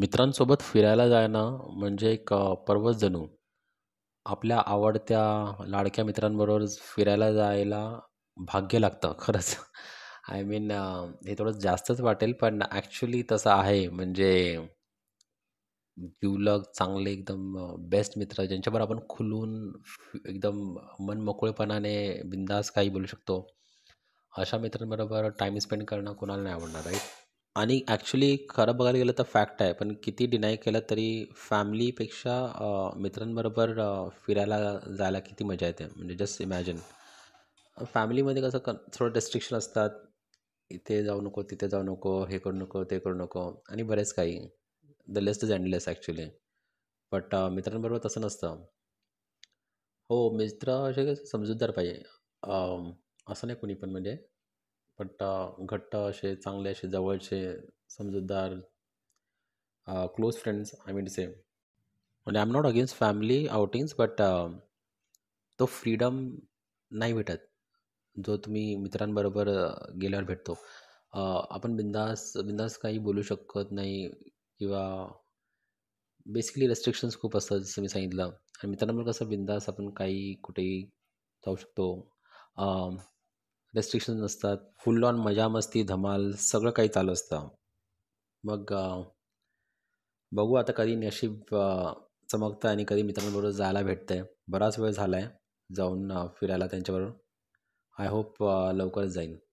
मित्रांसोबत फिरायला जाणं म्हणजे एक पर्वतजणू जणू आपल्या आवडत्या लाडक्या मित्रांबरोबर फिरायला जायला भाग्य लागतं खरंच आय मीन हे थोडं जास्तच वाटेल पण ॲक्च्युली तसं आहे म्हणजे जीवलग चांगले एकदम बेस्ट मित्र ज्यांच्यावर आपण खुलून एकदम मनमोकळेपणाने बिंदास काही बोलू शकतो अशा मित्रांबरोबर टाईम स्पेंड करणं कोणाला नाही आवडणार आहे आणि ॲक्च्युली खरं बघायला गेलं तर फॅक्ट आहे पण किती डिनाय केलं तरी फॅमिलीपेक्षा मित्रांबरोबर फिरायला जायला किती मजा येते म्हणजे जस्ट इमॅजिन फॅमिलीमध्ये कसं क थोडं डिस्ट्रिक्शन असतात. इथे जाऊ नको, तिथे जाऊ नको, हे करू नको, ते करू नको आणि बरेच काही. The list is endless actually. But मित्रांबरोबर तसं नसतं. हो, मित्र असे समजूतदार पाहिजे. असं नाही कोणी पण म्हणजे पट्टा घट्ट असे चांगले असे जवळचे समजूतदार close friends I mean say म्हणजे I am not against family outings but तो फ्रीडम नाही भेटत जो तुम्ही मित्रांबरोबर गेल्यावर भेटतो आपण बिंदास बिंदास काही बोलू शकत नाही किंवा बेसिकली रेस्ट्रिक्शन्स खूप असतात जसं मी सांगितलं आणि मित्रांबरोबर कसं बिंदास आपण काही कुठेही जाऊ शकतो रेस्ट्रिक्शन नसतात फुल ऑन मजा मस्ती धमाल सगळं काही चालू असतं मग बघू आता कधी नशीब चमकतं आणि कधी मित्रांबरोबर जायला भेटतं आहे बराच वेळ झाला आहे जाऊन फिरायला त्यांच्याबरोबर आय होप लवकरच जाईन